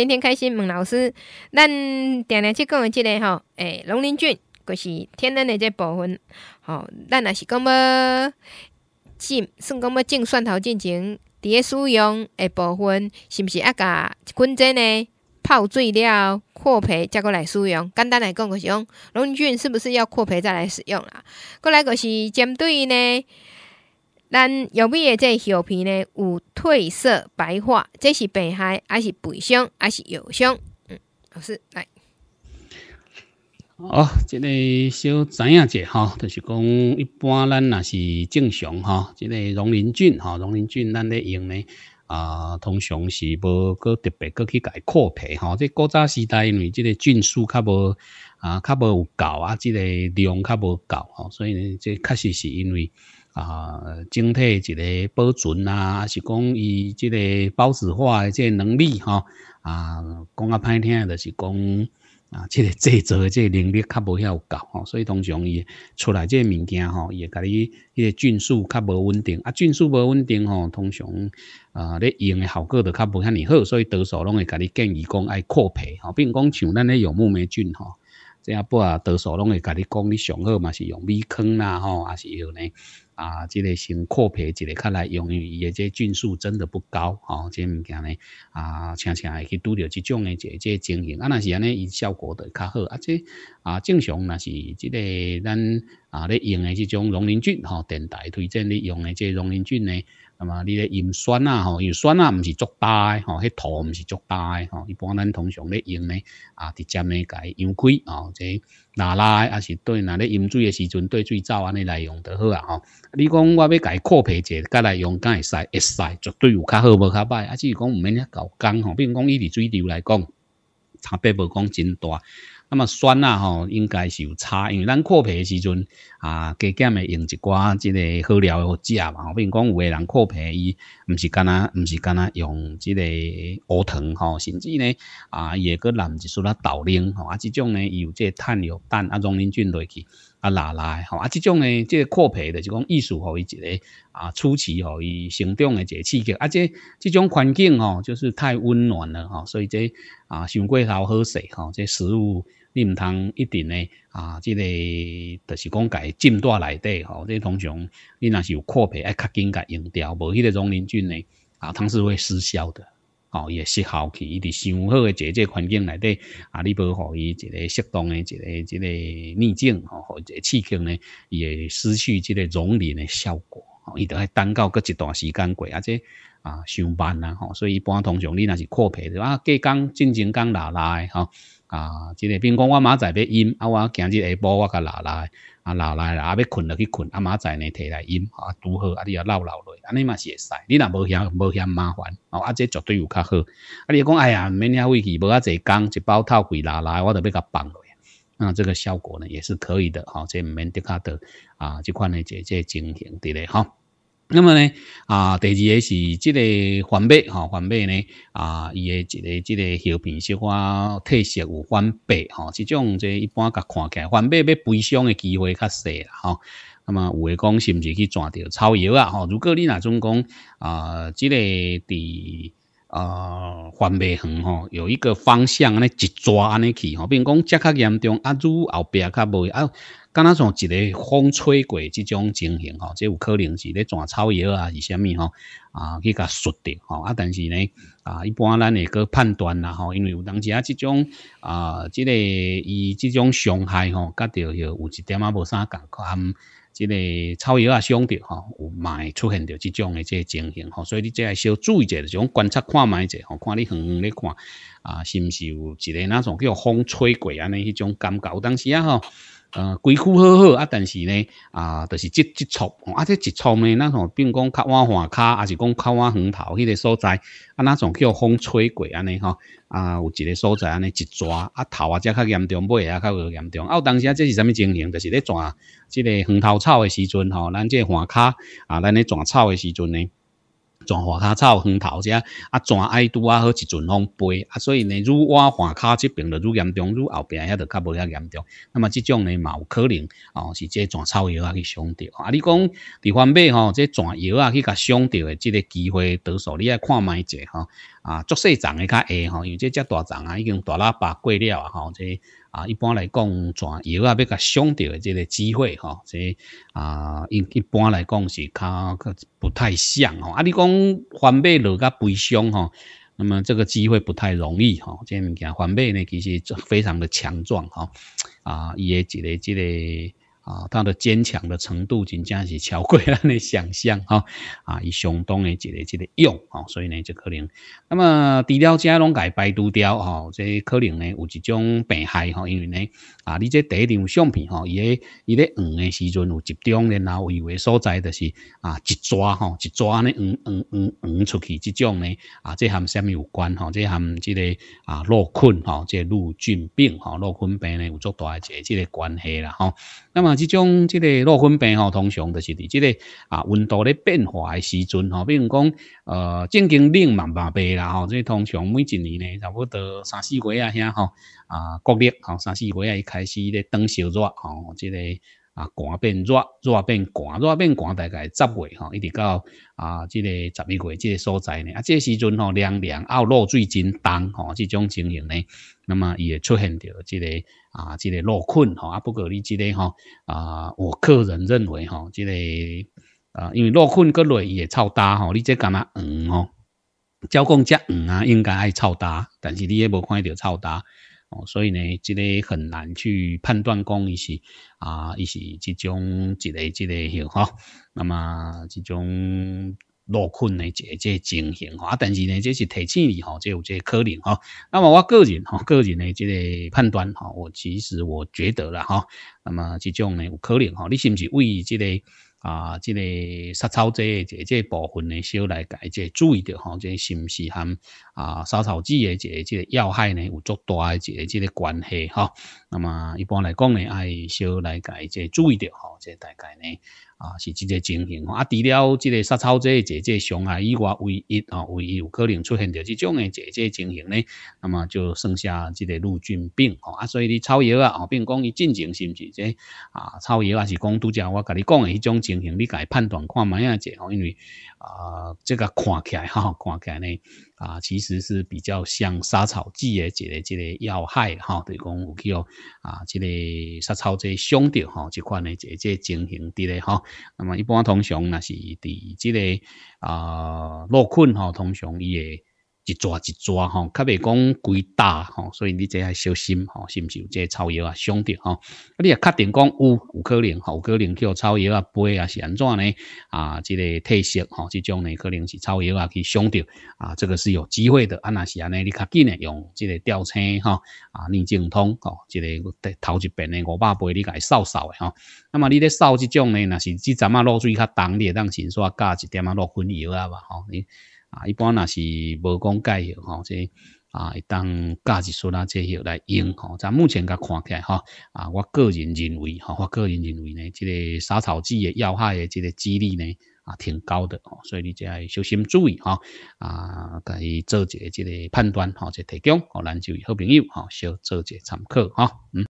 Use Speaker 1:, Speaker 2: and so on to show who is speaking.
Speaker 1: 天天开心，孟老师，咱定定去讲诶，即个吼，诶，龙鳞菌就是天然的这部分。吼咱若是讲要进算讲要进蒜头进前伫咧使用诶部分，是毋是要甲菌子呢泡水了扩培，再过来使用？简单来讲，就是讲龙鳞菌是不是要扩培再来使用啦？过来就是针对呢。咱右边诶，即小片咧有褪色、白化，这是病害还是病伤还是油伤？嗯，老师来。哦，即个小知影者哈，就是讲一般咱若是正常哈。即个溶磷菌哈，溶磷菌咱咧用咧啊，通常是无个特别个去改扩皮吼。即古早时代因为即个菌数较无啊，较无有够啊，即个量较无够吼，所以呢，即确实是因为。啊，整体一个保存啊，还是讲伊这个包子化的这能力吼、啊，讲较歹听就是讲啊，这个制作的这能力较无有够吼，所以通常伊出来这物件吼，伊会甲你迄个菌数较无稳定，啊，菌数无稳定吼，通常啊，咧用的效果就较无遐尼好，所以多数拢会甲你建议讲爱扩培吼，并讲像咱咧用木霉菌吼。即啊不啊，多数拢会甲你讲，你上好嘛是用米糠啦吼，还是有呢？啊，即个先扩皮一个较来用于伊诶即菌数，真的不高吼，即物件呢啊，常常会去拄着即种诶这个即经营，啊，那是安尼伊效果的较好，啊即啊正常若是即个咱啊咧用诶即种溶磷菌吼，电台推荐你用诶即溶磷菌呢。咁啊！你咧盐酸啊，吼用酸啊，唔是足大嘅，吼，迄土唔是足大嘅，吼。一般咱通常咧用咧，啊，直接咧解用开，哦，即嗱嗱，啊，是对嗱，咧饮水嘅时阵对水槽安尼来用都好啊，哦。你讲我要解擴配者，甲来用敢会使？会使绝对有较好无较歹。啊，只是讲唔免一舊工，吼，比如讲伊伫水流来讲，差别无讲真大。那么酸呐吼，应该是有差，因为咱扩培的时阵啊，加减会用一寡即个好料食嘛。比如讲有个人扩培，伊毋是干呐，毋是干呐用即个乌糖吼，甚至呢啊，伊会搁染一撮啦豆奶吼啊，即种呢有这碳尿氮啊，溶林菌落去啊拉来吼啊，即种呢即扩培的就是讲，意思吼，伊一个啊初期吼伊生长的个刺激，啊这这种环境吼就是太温暖了吼，所以这啊上过头好势吼，这食物。你唔通一定呢啊？即个就是讲，介浸段内底吼，即通常你若是有扩皮，爱较紧甲用掉，无迄个溶磷菌呢啊，它是会失效的哦，也失效去。伊伫上好个一个环境内底啊，你无予伊一个适当诶，一个一个逆境吼或者刺激呢，会失去即个溶磷诶效果哦。伊著爱等到个一段时间过，啊，且啊上班啊吼，所以一般通常你若是扩皮，的啊，加工进前工拿来吼。啊，即个，比如讲，我明仔日要饮，啊，我今日下晡我甲拿来，啊，拿来，啊，要困就去困，啊，明仔日呢提来饮，啊，拄好，啊，你又闹闹热，安尼嘛是会使，你若无嫌无嫌麻烦，哦，啊，这绝对有较好，啊，你讲，哎呀，免遐费气，无啊，一工一包套柜拿来，我都要甲放落去，那这个效果呢也是可以的，哈，这免得卡多，啊，即款呢，这这情形的嘞，哈。那么呢，啊，第二个是这个环背哈，翻背呢，啊，伊的这个这个叶片小可褪色有翻背哈，这种这一般甲看起来环背要悲伤的机会较细啦哈。那么有诶讲是毋是去抓着草药啊哈？如果你那种讲啊，这个伫啊环背横吼有一个方向安尼一抓安尼去，吼，比如讲较较严重啊，愈后边较无啊。敢若像一个风吹过即种情形吼，这有可能是咧转草药啊，是啥物吼啊，去甲摔着吼啊。但是呢啊，一般咱会去判断啦吼，因为有当时啊，即种啊，即个伊即种伤害吼，甲着许有一点仔无啥共款。即个草药啊伤着吼，有嘛会出现着即种诶即个情形吼，所以你即个小注意者，就讲观察看卖者吼，看你远咧看啊，是毋是有一个那种叫风吹过安尼迄种感觉，有当时啊吼。呃，规区好好啊，但是呢，啊，就是节节燥，啊，这节燥呢，那种，比如讲较碗黄卡，还是讲较碗黄头，迄个所在，啊，那种叫风吹过，安尼吼，啊，有一个所在安尼一抓，啊，头啊则较严重，尾啊较无严重，啊，有当时啊这是什么情形？就是咧抓，即个黄头草的时阵吼，咱这黄卡，啊，咱咧抓草的时阵呢？全花卡草、风头遮，啊，全爱拄啊，好一阵风飞，啊，所以呢，如我换卡这边就愈严重，如后壁遐就较无遐严重。那么即种呢，嘛有可能，哦，是即全草药啊去伤着啊，你讲伫番尾吼，即全药啊去甲伤着诶，即个机会多少？你爱看卖者吼，啊，足细丛诶较矮吼，因为即只大丛啊，已经大喇叭过了吼，这。啊，一般来讲，转油啊，要甲上掉的这个机会哈，所以啊，一一般来讲是较不太像哦。啊，你讲翻倍落个悲伤哈，那么这个机会不太容易哈。这物件翻倍呢，其实非常的强壮哈，啊，伊的这个这个。啊，他的坚强的程度真正是超过咱的想象哈啊，伊相当的一个一个用啊，所以呢就可能，那么低调只拢改排除掉哈，这可能呢有一种病害哈，因为呢啊，你这第一张相片哈，伊咧伊咧黄的时阵有集中，然后有位所在就是啊一抓哈，一抓呢黄黄黄黄出去这种呢啊，这含什么有关哈？这含这个啊落菌哈，这褥菌病哈，落菌病呢有足多一个这个关系啦哈，那么。啊，这种这个落昏病吼，通常就是伫这个啊温度咧变化诶时阵吼，比如讲呃正经冷慢慢病啦吼，即个通常每一年呢差不多三四月啊下吼啊过热吼三四月啊开始咧当小热吼，即个。啊，寒变热，热变寒，热变寒，大概十月吼，一直到啊，这个十二月即个所在呢，啊，这时阵吼，凉凉，啊，落水真重吼，即种情形呢，那么也会出现着这个啊，这个落困吼，啊，不过你这个吼，啊，我个人认为吼，这个啊，因为落困个伊也超大吼，你这干嘛黄哦？照讲只黄啊，应该爱超大，但是你也无看到超大。哦，所以呢，这个很难去判断，讲伊是啊，伊是这种一个一个哈，那么这种落困的这这情形哈，但是呢，这是提醒你哈，这有这可能哈。那么我个人哈，个人的这个判断哈，我其实我觉得了哈，那么这种呢有可能哈，你是不是为这个？啊，即个杀草剂诶，即部分需要来解即注意着吼，即个毋是含啊杀草剂诶，即即个要害呢有足大诶，即即个关系哈。那么一般来讲咧，爱要来解即注意着吼，即大概呢啊，是这个情形啊，除了即个杀草这一个伤害以外，唯一啊，唯一有可能出现着这种的这一个情形呢，那么就剩下这个陆军病哦。啊，所以你草药啊，哦，并讲伊进前是不是这啊？草药啊，是讲拄只我跟你讲的迄种情形，你家判断看卖啊者哦，因为啊，这个看起来哈，看起来呢。啊，其实是比较像杀草剂的一个一个要害哈，等于讲有哦啊，这个杀草剂伤着哈，这款呢，这这情形的嘞哈。那么一般通常那是伫这个啊落困哈，通常伊的。一抓一抓吼，较未讲规大吼，所以你这要小心吼，是不是有这草药啊伤到哈？啊，你也确定讲有，有可能，有可能叫草药啊，背啊是安怎呢？啊，这个特色吼，这种呢可能是草药啊去伤到啊，这个是有机会的。啊，那是安尼，你较紧诶用这个吊车吼，啊，宁正通吼，这个头一边的五百杯你伊扫扫的吼。那么你咧扫这种呢，那是即阵啊落水较重的，当先刷加一点啊落粉油啊吧，吼。啊，一般若是无讲介个吼，即啊会当教一撮啦，即些来用吼。在目前个看起来哈，啊，我个人认为哈，我个人认为呢，即个杀草剂的要害的即个几率呢啊挺高的哦，所以你就要小心注意哈，啊，甲伊做一个即个判断哈，即提供，吼咱就是好朋友哈，小做一个参考哈，嗯。